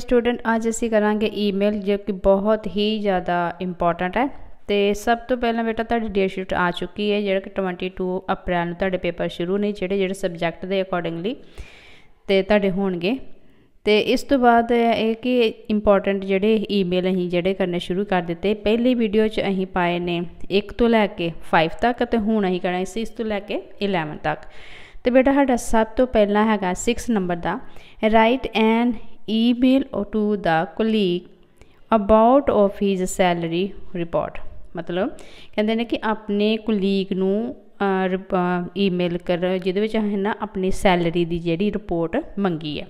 Student ਅੱਜ ਅਸੀਂ ਕਰਾਂਗੇ ਈਮੇਲ ਜੋ ਕਿ ਬਹੁਤ ਹੀ ਜ਼ਿਆਦਾ ਇੰਪੋਰਟੈਂਟ ਹੈ ਤੇ ਸਭ ਤੋਂ ਪਹਿਲਾਂ ਬੇਟਾ ਤੁਹਾਡੀ ਡੇਟ ਸ਼ੀਟ ਆ ਚੁੱਕੀ ਹੈ ਜਿਹੜਾ ਕਿ 22 ਅਪ੍ਰੈਲ ਨੂੰ ਤੁਹਾਡੇ ਪੇਪਰ ਸ਼ੁਰੂ ਨੇ ਜਿਹੜੇ ਜਿਹੜੇ ਸਬਜੈਕਟ ਦੇ ਅਕੋਰਡਿੰਗਲੀ ਤੇ ਤੁਹਾਡੇ ਹੋਣਗੇ ਤੇ ਇਸ ਤੋਂ ਬਾਅਦ ਇਹ ਕਿ ਇੰਪੋਰਟੈਂਟ ਜਿਹੜੇ ਈਮੇਲ ਅਸੀਂ ਜਿਹੜੇ ਕਰਨੇ ਸ਼ੁਰੂ ਕਰ ਦਿੱਤੇ ਪਹਿਲੀ ਵੀਡੀਓ 'ਚ ਅਸੀਂ ਪਾਏ ਨੇ 1 ਤੋਂ ਲੈ ਕੇ 5 ਤੱਕ ਤੇ ਹੁਣ ਅਸੀਂ ਕਰਾਂਗੇ 6 ਤੋਂ ਲੈ ਕੇ 11 ਤੱਕ ਤੇ ਬੇਟਾ ਸਾਡਾ ਸਭ ਤੋਂ ਪਹਿਲਾਂ ਹੈਗਾ 6 ਨੰਬਰ ਦਾ write and email to the colleague about of his salary report ਮਤਲਬ ਕਹਿੰਦੇ ਨੇ ਕਿ ਆਪਣੇ ਕੋਲੀਗ ਨੂੰ ਈਮੇਲ ਕਰ ਜਿਹਦੇ ਵਿੱਚ ਹੈ ਨਾ ਆਪਣੀ ਸੈਲਰੀ ਦੀ ਜਿਹੜੀ ਰਿਪੋਰਟ ਮੰਗੀ ਹੈ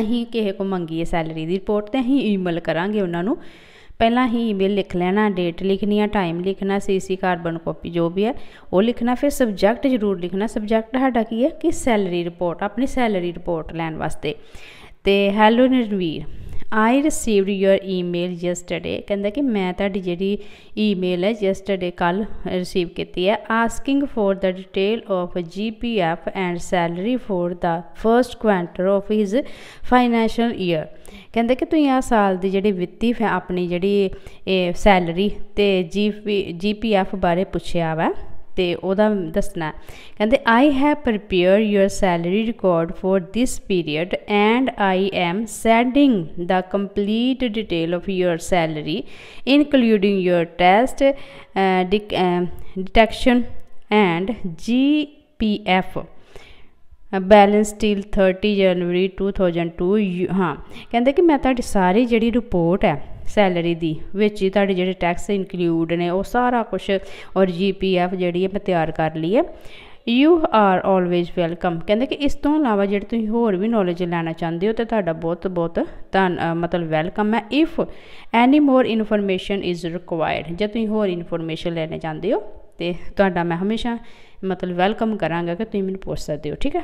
ਅਸੀਂ ਕਿਸੇ ਕੋ ਮੰਗੀ ਹੈ ਸੈਲਰੀ ਦੀ ਰਿਪੋਰਟ ਤੇ ਅਹੀਂ ਈਮੇਲ ਕਰਾਂਗੇ ਉਹਨਾਂ ਨੂੰ ਪਹਿਲਾਂ ਹੀ ਈਮੇਲ ਲਿਖ ਲੈਣਾ ਡੇਟ ਲਿਖਣੀ ਆ ਟਾਈਮ ਲਿਖਣਾ ਸੀਸੀ ਕਾਰਬਨ ਕਾਪੀ ਜੋ ਵੀ ਹੈ ਉਹ ਲਿਖਣਾ ਫਿਰ ਸਬਜੈਕਟ ਜ਼ਰੂਰ ਲਿਖਣਾ ਸਬਜੈਕਟ ਸਾਡਾ ਕੀ ਹੈ ਕਿ ਸੈਲਰੀ ਰਿਪੋਰਟ ਆਪਣੀ ਸੈਲਰੀ ਰਿਪੋਰਟ ਲੈਣ ਵਾਸਤੇ ਤੇ hello Narveer I received your email yesterday ਕਹਿੰਦਾ ਕਿ ਮੈਂ ਤੁਹਾਡੀ ਜਿਹੜੀ ਈਮੇਲ ਹੈ ਯੈਸਟਰਡੇ ਕੱਲ ਰਿਸੀਵ ਕੀਤੀ ਹੈ asking for the detail of GPF and salary for the first quarter of his financial year ਕਹਿੰਦੇ ਕਿ ਤੁਸੀਂ ਆ ਸਾਲ ਦੀ ਜਿਹੜੀ ਵਿੱਤੀ ਆਪਣੀ ਜਿਹੜੀ ਸੈਲਰੀ ਤੇ ਜੀਪੀ ਜੀਪੀਐਫ ਬਾਰੇ ਪੁੱਛਿਆ ਵਾ ਤੇ ਉਹਦਾ ਦੱਸਣਾ ਕਹਿੰਦੇ I have prepare your salary record for this period and I am sending the complete detail of your salary including your test detection and G P F balance till 30 January 2002 ਹਾਂ ਕਹਿੰਦੇ ਕਿ ਮੈਂ ਤੁਹਾਡੀ ਸਾਰੀ ਜਿਹੜੀ ਰਿਪੋਰਟ ਹੈ salary ਦੀ ਵਿੱਚ ਹੀ ਤੁਹਾਡੇ ਜਿਹੜੇ ਟੈਕਸ ਇਨਕਲੂਡ ਨੇ ਉਹ ਸਾਰਾ ਕੁਝ ਔਰ ਜੀਪੀਐਫ ਜਿਹੜੀ ਹੈ ਮੈਂ ਤਿਆਰ ਕਰ ਲਈ ਹੈ ਯੂ ਆਰ ਆਲਵੇਜ਼ ਵੈਲਕਮ ਕਹਿੰਦੇ ਕਿ ਇਸ ਤੋਂ ਇਲਾਵਾ ਜੇ ਤੁਸੀਂ ਹੋਰ ਵੀ ਨੌਲੇਜ ਲੈਣਾ ਚਾਹੁੰਦੇ ਹੋ ਤੇ ਤੁਹਾਡਾ ਬਹੁਤ ਬਹੁਤ ਧੰਨ ਮਤਲਬ ਵੈਲਕਮ ਹੈ if any more information is required ਜੇ ਤੁਸੀਂ ਹੋਰ ਇਨਫੋਰਮੇਸ਼ਨ ਲੈਣਾ ਚਾਹੁੰਦੇ ਹੋ ਤੇ ਤੁਹਾਡਾ ਮੈਂ ਹਮੇਸ਼ਾ ਮਤਲਬ ਵੈਲਕਮ ਕਰਾਂਗਾ ਕਿ ਤੁਸੀਂ ਮੈਨੂੰ ਪੁੱਛ ਸਕਦੇ ਹੋ ਠੀਕ ਹੈ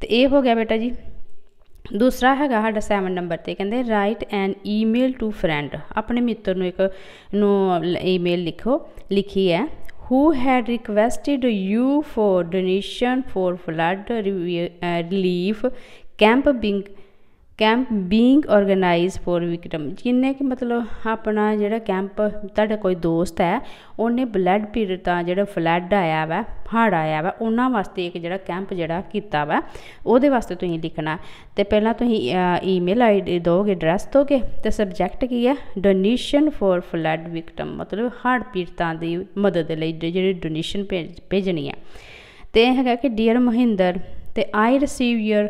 ਤੇ ਇਹ ਹੋ ਗਿਆ ਬੇਟਾ ਜੀ ਦੂਸਰਾ ਹੈਗਾ ਸਾਡਾ 7 ਨੰਬਰ ਤੇ ਕਹਿੰਦੇ write an email to friend ਆਪਣੇ ਮਿੱਤਰ ਨੂੰ ਇੱਕ ਨੂੰ ਈਮੇਲ ਲਿਖੋ ਲਿਖੀ ਹੈ who had requested you for donation for flood relief camp being camp being organise for victim ਜਿੰਨੇ ਕਿ ਮਤਲਬ ਆਪਣਾ ਜਿਹੜਾ ਕੈਂਪ ਤੁਹਾਡਾ ਕੋਈ ਦੋਸਤ ਹੈ ਉਹਨੇ ਬਲੱਡ ਪੀੜਤਾ ਜਿਹੜਾ ਫਲੱਡ ਆਇਆ ਵਾ ਹੜ ਆਇਆ ਵਾ ਉਹਨਾਂ ਵਾਸਤੇ ਇੱਕ ਜਿਹੜਾ ਕੈਂਪ ਜਿਹੜਾ ਕੀਤਾ ਵਾ ਉਹਦੇ ਵਾਸਤੇ ਤੁਸੀਂ ਲਿਖਣਾ ਤੇ ਪਹਿਲਾਂ ਤੁਸੀਂ ਈਮੇਲ ਆਈਡੀ ਦੋਗੇ ਐਡਰੈਸ ਦੋਗੇ ਤੇ ਸਬਜੈਕਟ ਕੀ ਹੈ ਡੋਨੇਸ਼ਨ ਫॉर ਫਲੱਡ ਵਿਕਟਮ ਮਤਲਬ ਹੜ ਪੀੜਤਾ ਦੀ ਮਦਦ ਲਈ ਜਿਹੜੀ ਡੋਨੇਸ਼ਨ ਭੇਜਣੀ ਹੈ ਤੇ ਹੈਗਾ ਕਿ ਡੀਅਰ ਮਹਿੰਦਰ ਤੇ I receive your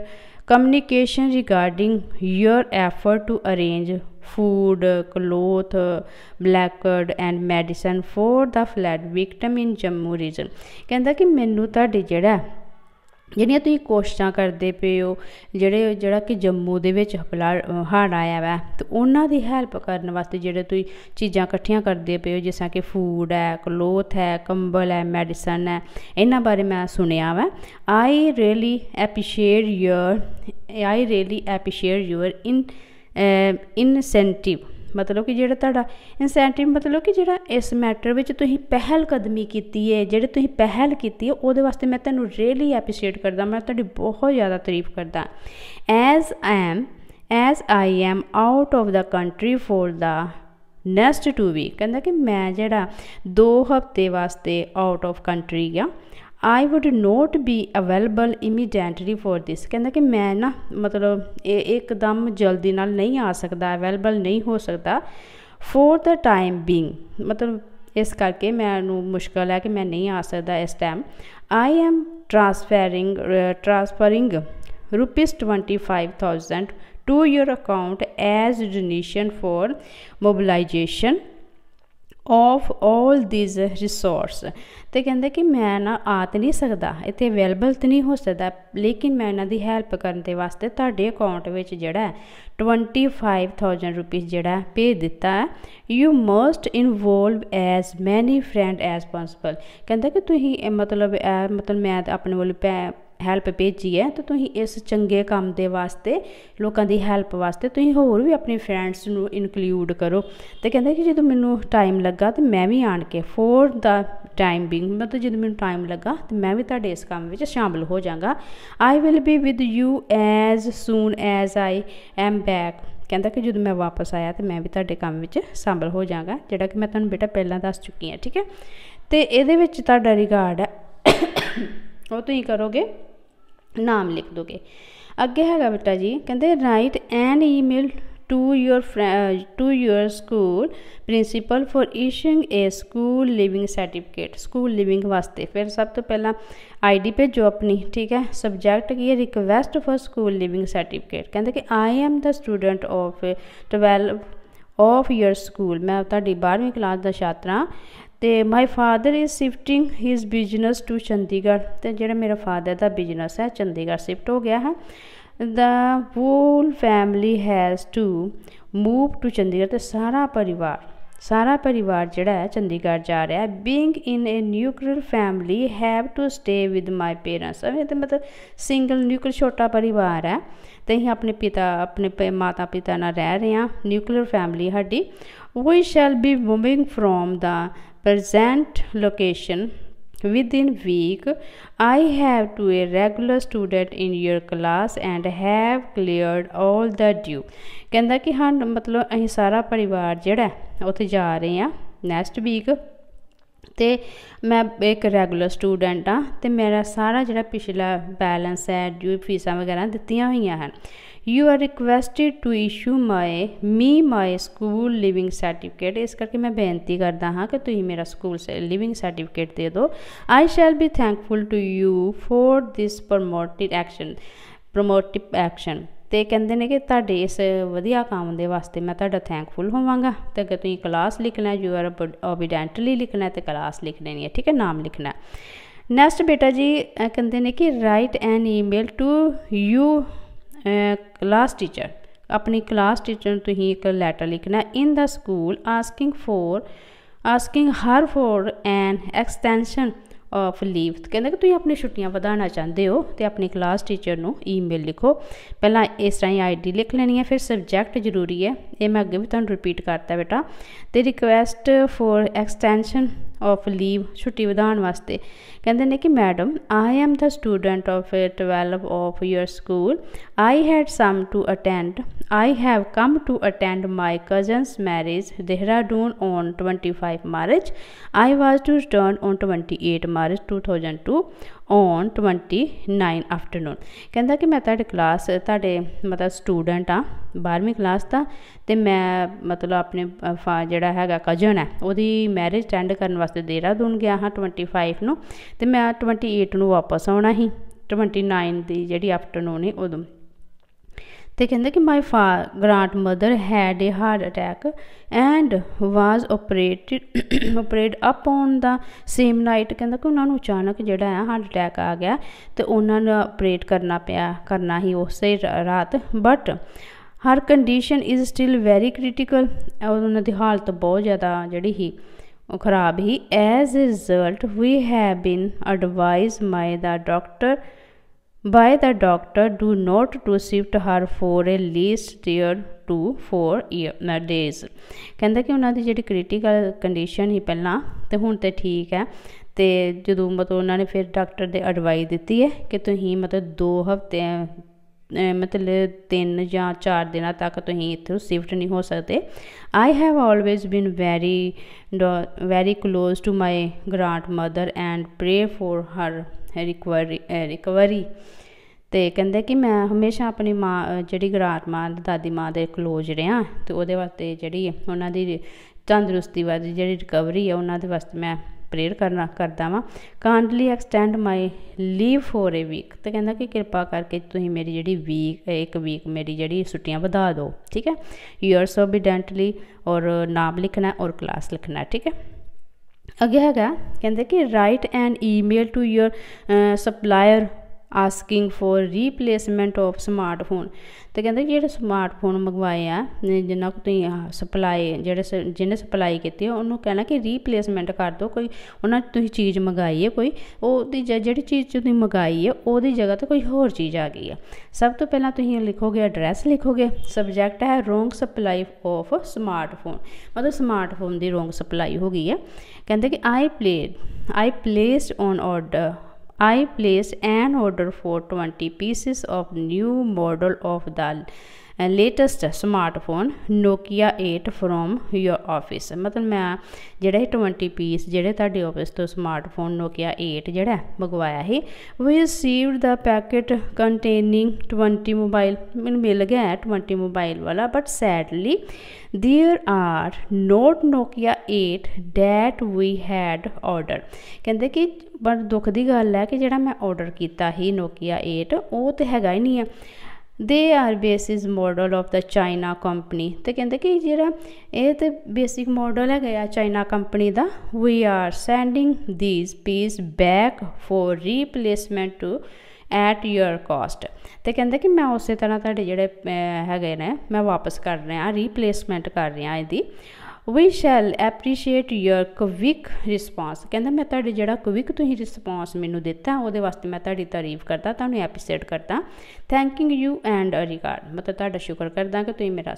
communication regarding your effort to arrange food, cloth, blanket and medicine for the flood victim in Jammu region ਕਹਿੰਦਾ ਕਿ ਮੈਨੂੰ ਤੁਹਾਡੇ ਜਿਹੜਾ ਜਿਹੜੀਆਂ ਤੁਸੀਂ ਕੋਸ਼ਿਸ਼ਾਂ ਕਰਦੇ ਪਏ ਹੋ ਜਿਹੜੇ ਜਿਹੜਾ ਕਿ ਜੰਮੂ ਦੇ ਵਿੱਚ ਹਪਲਾ ਹੜ੍ਹ ਆਇਆ ਵਾ ਤੇ ਉਹਨਾਂ ਦੀ ਹੈਲਪ ਕਰਨ ਵਾਸਤੇ ਜਿਹੜੇ ਤੁਸੀਂ ਚੀਜ਼ਾਂ ਇਕੱਠੀਆਂ ਕਰਦੇ ਪਏ ਹੋ ਜਿਸ ਤਰ੍ਹਾਂ ਕਿ ਫੂਡ ਹੈ ਕਲੋਥ ਹੈ ਕੰਬਲ ਹੈ ਮੈਡੀਸਨ ਹੈ ਇਹਨਾਂ ਬਾਰੇ ਮੈਂ ਸੁਣਿਆ ਵਾ I really appreciate your I really appreciate your in incentive ਮਤਲਬ ਕਿ ਜਿਹੜਾ ਤੁਹਾਡਾ ਇਨਸੈਂਟਿਵ ਮਤਲਬ ਕਿ ਜਿਹੜਾ ਇਸ ਮੈਟਰ ਵਿੱਚ ਤੁਸੀਂ ਪਹਿਲ ਕਦਮੀ ਕੀਤੀ ਹੈ ਜਿਹੜੇ ਤੁਸੀਂ ਪਹਿਲ ਕੀਤੀ ਹੈ ਉਹਦੇ ਵਾਸਤੇ ਮੈਂ ਤੁਹਾਨੂੰ ਰੀਅਲੀ ਐਪਰੀਸ਼ੀਏਟ ਕਰਦਾ ਮੈਂ ਤੁਹਾਡੀ ਬਹੁਤ ਜ਼ਿਆਦਾ ਤਾਰੀਫ ਕਰਦਾ as am as I am out of the country for the next 2 week ਕਹਿੰਦਾ ਕਿ ਮੈਂ ਜਿਹੜਾ 2 ਹਫ਼ਤੇ ਵਾਸਤੇ ਆਊਟ ਆਫ ਕੰਟਰੀ ਗਿਆ I would not be available immediately for this ਕਹਿੰਦਾ ਕਿ ਮੈਂ ਨਾ ਮਤਲਬ ਇਹ ਇੱਕਦਮ ਜਲਦੀ ਨਾਲ ਨਹੀਂ ਆ ਸਕਦਾ ਅਵੇਲੇਬਲ ਨਹੀਂ ਹੋ ਸਕਦਾ ਫॉर ਦਾ ਟਾਈਮ ਬੀਇੰਗ ਮਤਲਬ ਇਸ ਕਰਕੇ ਮੈਨੂੰ ਮੁਸ਼ਕਲ ਹੈ ਕਿ ਮੈਂ ਨਹੀਂ ਆ ਸਕਦਾ ਇਸ time I am transferring transferring rupees 25000 to your account as donation for mobilization of 올 these resource ਤੇ ਕਹਿੰਦੇ ਕਿ ਮੈਂ ਨਾ ਆਤ ਨਹੀਂ ਸਕਦਾ ਇੱਥੇ ਅਵੇਲੇਬਲ ਤੇ ਨਹੀਂ ਹੋ ਸਕਦਾ ਲੇਕਿਨ ਮੈਂ ਇਹਨਾਂ ਦੀ ਹੈਲਪ ਕਰਨ ਦੇ ਵਾਸਤੇ ਤੁਹਾਡੇ ਅਕਾਊਂਟ ਵਿੱਚ ਜਿਹੜਾ 25000 ਰੁਪਏ ਜਿਹੜਾ ਪੇ ਦਿੱਤਾ you must involve as many friend as possible ਕਹਿੰਦਾ ਕਿ ਤੁਸੀਂ ਮਤਲਬ ਮਤਲਬ ਮੈਂ ਆਪਣੇ ਵੱਲੋਂ ਹੈਲਪ ਭੇਜੀ ਹੈ ਤਾਂ ਤੁਸੀਂ ਇਸ ਚੰਗੇ ਕੰਮ ਦੇ ਵਾਸਤੇ ਲੋਕਾਂ ਦੀ ਹੈਲਪ ਵਾਸਤੇ ਤੁਸੀਂ ਹੋਰ ਵੀ ਆਪਣੇ ਫਰੈਂਡਸ ਨੂੰ ਇਨਕਲੂਡ ਕਰੋ ਤੇ ਕਹਿੰਦੇ ਕਿ ਜਦੋਂ ਮੈਨੂੰ ਟਾਈਮ ਲੱਗਾ ਤੇ ਮੈਂ ਵੀ ਆਣ ਕੇ ਫੋਰ ਦਾ ਟਾਈਮ ਬਿੰਗ ਮਤਲਬ ਜਦੋਂ ਮੈਨੂੰ ਟਾਈਮ ਲੱਗਾ ਤੇ ਮੈਂ ਵੀ ਤੁਹਾਡੇ ਇਸ ਕੰਮ ਵਿੱਚ ਸ਼ਾਮਲ ਹੋ ਜਾਗਾ I will be with you as soon as I am back ਕਹਿੰਦਾ ਕਿ ਜਦੋਂ ਮੈਂ ਵਾਪਸ ਆਇਆ ਤੇ ਮੈਂ ਵੀ ਤੁਹਾਡੇ ਕੰਮ ਵਿੱਚ ਸ਼ਾਮਲ ਹੋ ਜਾਗਾ ਜਿਹੜਾ ਕਿ ਮੈਂ ਤੁਹਾਨੂੰ ਬੇਟਾ ਪਹਿਲਾਂ ਦੱਸ ਚੁੱਕੀ ਹਾਂ ਠੀਕ ਹੈ ਤੇ ਇਹਦੇ ਵਿੱਚ ਤੁਹਾਡਾ ਰਿਗਾਰਡ ਹੈ ਉਹ ਤੁਸੀਂ ਕਰੋਗੇ नाम लिख दोगे अगे हैगा बेटा जी कहते write an email to your friend to your school principal for issuing a school leaving certificate school leaving वास्ते फिर सब तो पहला आई डी भेजो अपनी ठीक है सबजैक्ट की है request for school leaving certificate कहते कि I am the student of twelve of your school मैं ताकि बारहवीं क्लास का छात्र हाँ ਤੇ my father is shifting his business to Chandigarh ਤੇ ਜਿਹੜਾ ਮੇਰਾ ਫਾਦਰ ਦਾ ਬਿਜ਼ਨਸ ਹੈ ਚੰਡੀਗੜ੍ਹ ਸ਼ਿਫਟ ਹੋ ਗਿਆ ਹੈ the whole family has to move to Chandigarh ਤੇ ਸਾਰਾ ਪਰਿਵਾਰ ਸਾਰਾ ਪਰਿਵਾਰ ਜਿਹੜਾ ਹੈ ਚੰਡੀਗੜ੍ਹ ਜਾ ਰਿਹਾ ਹੈ being in a nuclear family have to stay with my parents away ਤੇ ਮਤਲਬ ਸਿੰਗਲ ਨਿਊਕਲੀਅਰ ਛੋਟਾ ਪਰਿਵਾਰ ਹੈ ਤੇ ਅਸੀਂ ਆਪਣੇ ਪਿਤਾ ਆਪਣੇ ਮਾਤਾ ਪਿਤਾ ਨਾਲ ਰਹਿ ਰਹੇ ਹਾਂ ਨਿਊਕਲੀਅਰ ਫੈਮਿਲੀ ਸਾਡੀ ਵੀ shall be moving from the present location within week i have to a regular student in your class and have cleared all the due ਕਹਿੰਦਾ ki ਹਾਂ matlab ਅਸੀਂ sara parivar jehda utthe ja rahe ha next week ਤੇ ਮੈਂ ਇੱਕ regular student ਆ ਤੇ ਮੇਰਾ ਸਾਰਾ ਜਿਹੜਾ ਪਿਛਲਾ ਬੈਲੈਂਸ ਹੈ ਡਿਊ ਫੀਸਾਂ ਵਗੈਰਾ ਦਿੱਤੀਆਂ ਹੋਈਆਂ ਹਨ you are requested to issue my me my school leaving certificate इस करके मैं बेनती करता हाँ कि तुम मेरा स्कूल से लिविंग सर्टिफिकेट दे दो I shall be thankful to you for this promoted action promotive action तो कहें कि ते इस वजिया काम के वास्ते मैं ता थैंकफुल होवगा तो अगर तुम क्लास लिखना यू आर ओविडेंटली लिखना तो कलास लिख लेनी है ठीक है नाम लिखना नैक्सट बेटा जी कहें कि write an email to you class teacher ਆਪਣੀ ਕਲਾਸ ਟੀਚਰ ਨੂੰ ਤੁਸੀਂ ਇੱਕ ਲੈਟਰ ਲਿਖਣਾ in the school asking for asking her for an extension of leave ਕਹਿੰਦਾ ਕਿ ਤੁਸੀਂ ਆਪਣੀ ਛੁੱਟੀਆਂ ਵਧਾਉਣਾ ਚਾਹੁੰਦੇ ਹੋ ਤੇ ਆਪਣੀ ਕਲਾਸ ਟੀਚਰ ਨੂੰ ਈਮੇਲ ਲਿਖੋ ਪਹਿਲਾਂ ਇਸ ਤਰ੍ਹਾਂ ਹੀ ਆਈਡੀ ਲਿਖ ਲੈਣੀ ਹੈ ਫਿਰ ਸਬਜੈਕਟ ਜ਼ਰੂਰੀ ਹੈ ਇਹ ਮੈਂ ਅੱਗੇ ਵੀ ਤੁਹਾਨੂੰ ਰਿਪੀਟ ਕਰਤਾ ਬੇਟਾ ਤੇ request for extension of leave ਛੁੱਟੀ ਵਧਾਉਣ ਵਾਸਤੇ ਕਹਿੰਦੇ ਨੇ ਕਿ madam I am the student of 12 of your school I had some to attend I have come to attend my cousin's marriage Dehradun on 25 March I was to return on 28 March 2002 on 29 afternoon ਕਹਿੰਦਾ ਕਿ ਮੈਂ ਤੁਹਾਡੇ class ਤੁਹਾਡੇ ਮਤਲਬ student ਆ 12ਵੀਂ class ਦਾ ਤੇ ਮੈਂ ਮਤਲਬ ਆਪਣੇ ਜਿਹੜਾ ਹੈਗਾ ਕਜ਼ਨ ਹੈ ਉਹਦੀ ਮੈਰਿਜ ਅਟੈਂਡ ਕਰਨ ਵਾਸਤੇ ਦੇਹਰਾਦੂਨ ਗਿਆ ਹਾਂ 25 ਨੂੰ ਤੇ ਮੈਂ 28 ਨੂੰ ਵਾਪਸ ਆਉਣਾ ਹੀ 29 ਦੀ ਜਿਹੜੀ ਆਫਟਰਨੂਨ ਹੈ ਉਦੋਂ ਤੇ ਕਹਿੰਦਾ ਕਿ my far mother had a heart attack and was operated operate up on the same night ਕਹਿੰਦਾ ਕਿ ਉਹਨਾਂ ਨੂੰ ਅਚਾਨਕ ਜਿਹੜਾ ਹੈ ਹਾਰਟ ਅਟੈਕ ਆ ਗਿਆ ਤੇ ਉਹਨਾਂ ਨੂੰ ਆਪਰੇਟ ਕਰਨਾ ਪਿਆ ਕਰਨਾ ਹੀ ਉਸੇ ਰਾਤ but her condition is still very critical ਉਹਨਾਂ ਦੀ ਹਾਲਤ ਬਹੁਤ ਜ਼ਿਆਦਾ ਜਿਹੜੀ ਹੀ ਉਹ ਖਰਾਬ ਹੀ as a result we have been advise my the doctor by the doctor do not to shift her for a least year to 4 year days ਕਹਿੰਦਾ ਕਿ ਉਹਨਾਂ ਦੀ ਜਿਹੜੀ ਕ੍ਰਿਟੀਕਲ ਕੰਡੀਸ਼ਨ ਹੀ ਪਹਿਲਾਂ ਤੇ ਹੁਣ ਤੇ ਠੀਕ ਹੈ ਤੇ ਜਦੋਂ ਮਤਲਬ ਉਹਨਾਂ ਨੇ ਫਿਰ ਡਾਕਟਰ ਦੇ ਐਡਵਾਈਸ ਦਿੱਤੀ ਹੈ ਕਿ ਤੁਸੀਂ ਮਤਲਬ 2 ਹਫ਼ਤੇ ਮਤਲਬ 3 ਜਾਂ 4 ਦਿਨਾਂ ਤੱਕ ਤੁਸੀਂ ਇੱਥੇ ਸ਼ਿਫਟ ਨਹੀਂ ਹੋ ਸਕਦੇ I have always been very very close to my grand mother and pray for her recovery recovery ਤੇ ਕਹਿੰਦੇ ਕਿ ਮੈਂ ਹਮੇਸ਼ਾ ਆਪਣੀ ਮਾਂ ਜਿਹੜੀ ਗਰਾਰ ਮਾਂ ਦਾਦੀ ਮਾਂ ਦੇ ਕਲੋਜ ਰਿਆਂ ਤੇ ਉਹਦੇ ਵਾਸਤੇ ਜਿਹੜੀ ਉਹਨਾਂ ਦੀ ਤੰਦਰੁਸਤੀ ਵਾਸਤੇ ਜਿਹੜੀ ਰਿਕਵਰੀ ਹੈ ਉਹਨਾਂ ਦੇ ਵਾਸਤੇ ਮੈਂ ਪ੍ਰੇਅਰ ਕਰਨਾ ਕਰਦਾ ਵਾਂ kindly extend my leave for a week ਤੇ ਕਹਿੰਦਾ ਕਿ ਕਿਰਪਾ ਕਰਕੇ ਤੁਸੀਂ ਮੇਰੀ ਜਿਹੜੀ ਵੀਕ ਇੱਕ ਵੀਕ ਮੇਰੀ ਜਿਹੜੀ ਛੁੱਟੀਆਂ ਵਧਾ ਦਿਓ ਠੀਕ ਹੈ ਯੂਅਰ ਸੋ ਔਰ ਨਾਮ ਲਿਖਣਾ ਔਰ ਕਲਾਸ ਲਿਖਣਾ ਠੀਕ ਹੈ ਅੱਗੇ ਹੈਗਾ ਕਹਿੰਦੇ ਕਿ write an email to your supplier asking for replacement of smartphone ਤੇ ਕਹਿੰਦੇ ਜਿਹੜੇ ਸਮਾਰਟਫੋਨ ਮੰਗਵਾਏ ਆ ਜਿੰਨਾ ਕੋ ਤੁਸੀਂ ਸਪਲਾਈ ਜਿਹੜੇ ਜਿਹਨੇ ਸਪਲਾਈ ਕੀਤੀ ਉਹਨੂੰ ਕਹਿਣਾ ਕਿ ਰੀਪਲੇਸਮੈਂਟ ਕਰ ਦਿਓ ਕੋਈ ਉਹਨਾਂ ਤੁਸੀਂ ਚੀਜ਼ ਮੰਗਾਈ ਹੈ ਕੋਈ ਉਹਦੀ ਜਿਹੜੀ ਚੀਜ਼ ਤੁਸੀਂ ਮੰਗਾਈ ਹੈ ਉਹਦੀ ਜਗ੍ਹਾ ਤੇ ਕੋਈ ਹੋਰ ਚੀਜ਼ ਆ ਗਈ ਹੈ ਸਭ ਤੋਂ ਪਹਿਲਾਂ ਤੁਸੀਂ ਲਿਖੋਗੇ ਐਡਰੈਸ ਲਿਖੋਗੇ ਸਬਜੈਕਟ ਹੈ ਰੋਂਗ ਸਪਲਾਈ ਆਫ ਸਮਾਰਟਫੋਨ ਮਤਲਬ ਸਮਾਰਟਫੋਨ ਦੀ ਰੋਂਗ ਸਪਲਾਈ ਹੋ ਗਈ ਹੈ ਕਹਿੰਦੇ ਕਿ I played I placed on order I placed an order for 20 pieces of new model of dal. Latest smartphone Nokia eight from your office मतलब मैं जोड़ा तो ही ट्वेंटी पीस जोड़े ताे ऑफिस तो समार्टफोन नोकिया एट जड़ा मंगवाया है वो received the packet containing twenty mobile मैं मिल गया है ट्वेंटी मोबाइल वाला but sadly there are not Nokia eight that we had order केंद्र कि बड़ दुख की गल है कि जोड़ा मैं ऑर्डर किया ही नोकिया एट वो तो हैगा ही नहीं है they are basis model of the China company ਤੇ ਕਹਿੰਦੇ ਕਿ ਜਿਹੜਾ ਇਹ ਤੇ ਬੇਸਿਕ ਮਾਡਲ ਹੈਗਾ ਆ ਚਾਈਨਾ ਕੰਪਨੀ ਦਾ we are sending these piece back for replacement to at your cost ਤੇ ਕਹਿੰਦੇ ਕਿ ਮੈਂ ਉਸੇ ਤਰ੍ਹਾਂ ਤੁਹਾਡੇ ਜਿਹੜੇ ਹੈਗੇ ਨੇ ਮੈਂ ਵਾਪਸ ਕਰ ਰਿਹਾ ਰੀਪਲੇਸਮੈਂਟ ਕਰ ਰਿਹਾ ਇਹਦੀ ਵੀ shall appreciate your quick response ਕਹਿੰਦਾ ਮੈਂ ਤੁਹਾਡੇ ਜਿਹੜਾ ਕਵਿਕ ਤੁਸੀਂ ਰਿਸਪਾਂਸ ਮੈਨੂੰ ਦਿੱਤਾ ਉਹਦੇ ਵਾਸਤੇ ਮੈਂ ਤੁਹਾਡੀ ਤਾਰੀਫ ਕਰਦਾ ਤੁਹਾਨੂੰ ਐਪਰੀਸ਼ੀਏਟ ਕਰਦਾ thanking you and a regard ਮਤਲਬ ਤੁਹਾਡਾ ਸ਼ੁਕਰ ਕਰਦਾ ਕਿ ਤੁਸੀਂ ਮੇਰਾ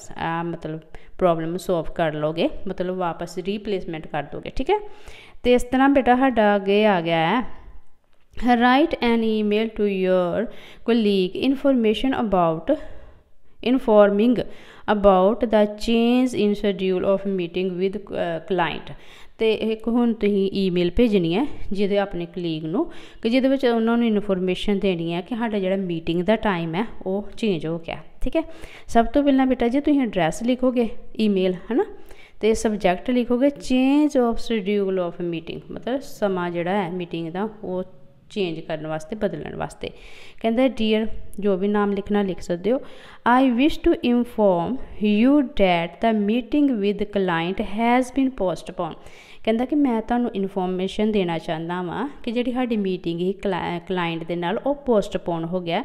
ਮਤਲਬ ਪ੍ਰੋਬਲਮ ਸੋਲਵ ਕਰ ਲੋਗੇ ਮਤਲਬ ਵਾਪਸ ਰੀਪਲੇਸਮੈਂਟ ਕਰ ਦੋਗੇ ਠੀਕ ਹੈ ਤੇ ਇਸ ਤਰ੍ਹਾਂ ਬੇਟਾ ਸਾਡਾ ਅੱਗੇ ਆ ਗਿਆ ਹੈ write an email to your colleague information about informing about the change in schedule of meeting with client ਤੇ ਇੱਕ ਹੁਣ ਤੁਸੀਂ ਈਮੇਲ ਭੇਜਣੀ ਹੈ ਜਿਹਦੇ ਆਪਣੇ ਕਲੀਗ ਨੂੰ ਕਿ ਜਿਹਦੇ ਵਿੱਚ ਉਹਨਾਂ ਨੂੰ ਇਨਫੋਰਮੇਸ਼ਨ ਦੇਣੀ ਹੈ ਕਿ ਸਾਡਾ ਜਿਹੜਾ ਮੀਟਿੰਗ ਦਾ ਟਾਈਮ ਹੈ ਉਹ ਚੇਂਜ ਹੋ ਗਿਆ ਠੀਕ ਹੈ ਸਭ ਤੋਂ ਪਹਿਲਾਂ ਬੇਟਾ ਜੀ ਤੁਸੀਂ ਐਡਰੈਸ ਲਿਖੋਗੇ ਈਮੇਲ ਹਨਾ ਤੇ ਸਬਜੈਕਟ ਲਿਖੋਗੇ change of schedule of meeting ਮਤਲਬ ਸਮਾਂ ਜਿਹੜਾ ਹੈ ਮੀਟਿੰਗ ਦਾ ਉਹ ਚੇਂਜ ਕਰਨ ਵਾਸਤੇ ਬਦਲਣ ਵਾਸਤੇ ਕਹਿੰਦਾ ਡੀਅਰ ਜੋ ਵੀ ਨਾਮ ਲਿਖਣਾ ਲਿਖ ਸਕਦੇ ਹੋ I wish to inform you that the meeting with client has been postpone ਕਹਿੰਦਾ ਕਿ ਮੈਂ ਤੁਹਾਨੂੰ ਇਨਫੋਰਮੇਸ਼ਨ ਦੇਣਾ ਚਾਹੁੰਦਾ ਵਾਂ ਕਿ ਜਿਹੜੀ ਸਾਡੀ ਮੀਟਿੰਗ ਹੀ ਕਲਾਇੰਟ ਦੇ ਨਾਲ ਉਹ ਪੋਸਟਪੋਨ ਹੋ ਗਿਆ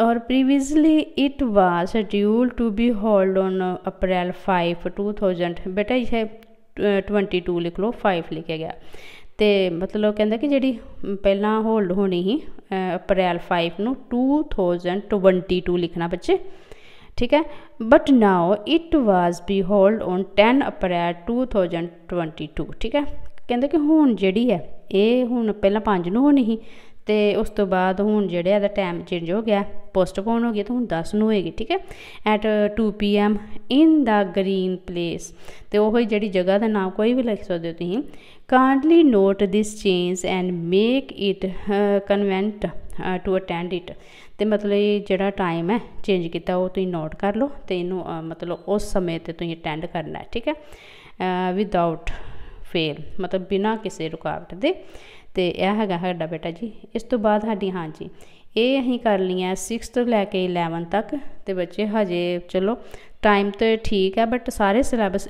ਔਰ previously it was schedule to be hold on April 5 2000 ਬੇਟਾ ਇਹ 22 ਲਿਖ ਲਓ 5 ਲਿਖਿਆ ਗਿਆ ਤੇ ਮਤਲਬ ਕਹਿੰਦਾ ਕਿ ਜਿਹੜੀ ਪਹਿਲਾਂ ਹੋਲਡ ਹੋਣੀ ਸੀ ਅਪ੍ਰੈਲ 5 ਨੂੰ 2022 ਲਿਖਣਾ ਬੱਚੇ ਠੀਕ ਹੈ but now it was be hold on 10 April 2022 ਠੀਕ ਹੈ ਕਹਿੰਦਾ ਕਿ ਹੁਣ ਜਿਹੜੀ ਹੈ ਇਹ ਹੁਣ ਪਹਿਲਾਂ 5 ਨੂੰ ਹੋਣੀ ਸੀ ਤੇ ਉਸ ਤੋਂ ਬਾਅਦ ਹੁਣ ਜਿਹੜਾ ਇਹਦਾ ਟਾਈਮ ਚੇਂਜ ਹੋ ਗਿਆ ਪੋਸਟਪੋਨ ਹੋ ਗਿਆ ਤਾਂ ਹੁਣ 10 ਨੂੰ ਹੋਏਗੀ ਠੀਕ ਹੈ at 2 PM in the green place ਤੇ ਉਹ ਹੀ ਜਿਹੜੀ ਜਗ੍ਹਾ ਦਾ ਨਾਮ ਕੋਈ ਵੀ ਲਿਖ ਸਕਦੇ ਹੋ ਤੁਸੀਂ Kindly note this change and make it uh, convenient uh, to attend it ਤੇ ਮਤਲਬ ਇਹ ਜਿਹੜਾ ਟਾਈਮ ਹੈ ਚੇਂਜ ਕੀਤਾ ਉਹ ਤੁਸੀਂ ਨੋਟ ਕਰ ਲਓ ਤੇ ਇਹਨੂੰ ਮਤਲਬ ਉਸ ਸਮੇਂ ਤੇ ਤੁਸੀਂ ਅਟੈਂਡ ਕਰਨਾ ਹੈ ਠੀਕ ਹੈ ਵਿਦਆਊਟ ਫੇਲ ਮਤਲਬ ਬਿਨਾ ਕਿਸੇ ਰੁਕਾਵਟ ਦੇ ਤੇ ਇਹ ਹੈਗਾ ਸਾਡਾ ਬੇਟਾ ਜੀ ਇਸ ਤੋਂ ਬਾਅਦ ਸਾਡੀ ਹਾਂਜੀ ਇਹ ਅਸੀਂ ਕਰ ਲਈਆਂ 6th ਤੋਂ ਲੈ ਕੇ 11 ਤੱਕ ਤੇ ਬੱਚੇ ਹਜੇ ਚਲੋ ਟਾਈਮ ਤੇ ਠੀਕ ਹੈ ਬਟ ਸਾਰੇ ਸਿਲੇਬਸ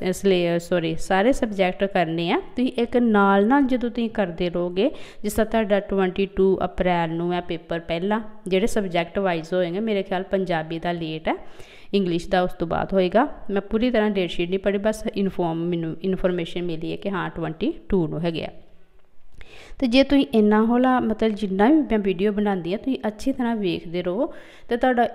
ਸੌਰੀ ਸਾਰੇ ਸਬਜੈਕਟ ਕਰਨੇ ਆ ਤੁਸੀਂ ਇੱਕ ਨਾਲ ਨਾਲ ਜਦੋਂ ਤੁਸੀਂ ਕਰਦੇ ਰਹੋਗੇ ਜਿਸ ਤਰ੍ਹਾਂ ਤੁਹਾਡਾ 22 ਅਪ੍ਰੈਲ ਨੂੰ ਹੈ ਪੇਪਰ ਪਹਿਲਾ ਜਿਹੜੇ ਸਬਜੈਕਟ ਵਾਈਜ਼ ਹੋਏਗੇ ਮੇਰੇ ਖਿਆਲ ਪੰਜਾਬੀ ਦਾ ਲੇਟ ਹੈ ਇੰਗਲਿਸ਼ ਦਾ ਉਸ ਤੋਂ ਬਾਅਦ ਹੋਏਗਾ ਮੈਂ ਪੂਰੀ ਤਰ੍ਹਾਂ ਡੇਟ ਸ਼ੀਟ ਨਹੀਂ ਪੜੀ ਬਸ ਇਨਫੋਰਮ ਮੈਨੂੰ ਇਨਫੋਰਮੇਸ਼ਨ ਮਿਲੀ ਹੈ ਕਿ ਹਾਂ 22 ਨੂੰ ਹੈਗਾ ਤੇ ਜੇ ਤੁਸੀਂ ਇੰਨਾ ਹੋਲਾ ਮਤਲਬ ਜਿੰਨਾ ਵੀ ਮੈਂ ਵੀਡੀਓ ਬਣਾਉਂਦੀ ਆ ਤੁਸੀਂ ਅੱਛੀ ਤਰ੍ਹਾਂ ਵੇਖਦੇ ਰਹੋ ਤੇ ਤੁਹਾਡਾ